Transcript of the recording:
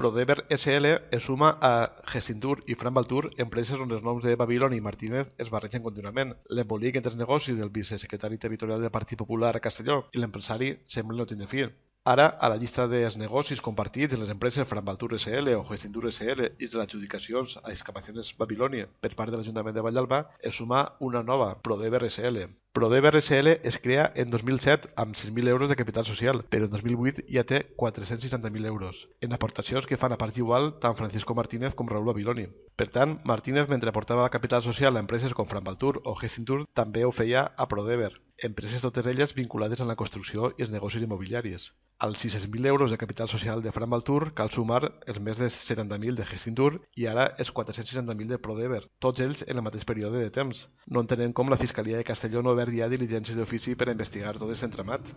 Prodever SL es suma a Gestintur i Fran Baltur, empreses on els noms de Babilon i Martínez es barregen contínuament. L'embolic entre els negocis del vicesecretari territorial del Partit Popular a Castelló i l'empresari sembla no tindre fi ara a la llista dels negocis compartits de les empreses Frambaltur SL o Gestintur SL i de les adjudicacions a excavacions Babilònia per part de l'Ajuntament de d'Alba es suma una nova, Prodever SL. Prodever SL es crea en 2007 amb 6.000 euros de capital social, però en 2008 ja té 460.000 euros, en aportacions que fan a part igual tant Francisco Martínez com Raúl Babiloni. Per tant, Martínez, mentre aportava capital social a empreses com Frambaltur o Gestintur, també ho feia a Prodever, empreses totes elles vinculades a la construcció i els negocis immobiliaris. Als 600.000 euros de capital social de Fran Baltur cal sumar els més de 70.000 de Gestintur i ara els 460.000 de Prodever, tots ells en el mateix període de temps. No entenem com la Fiscalia de Castelló no ja diligències d'ofici per a investigar tot aquest entramat.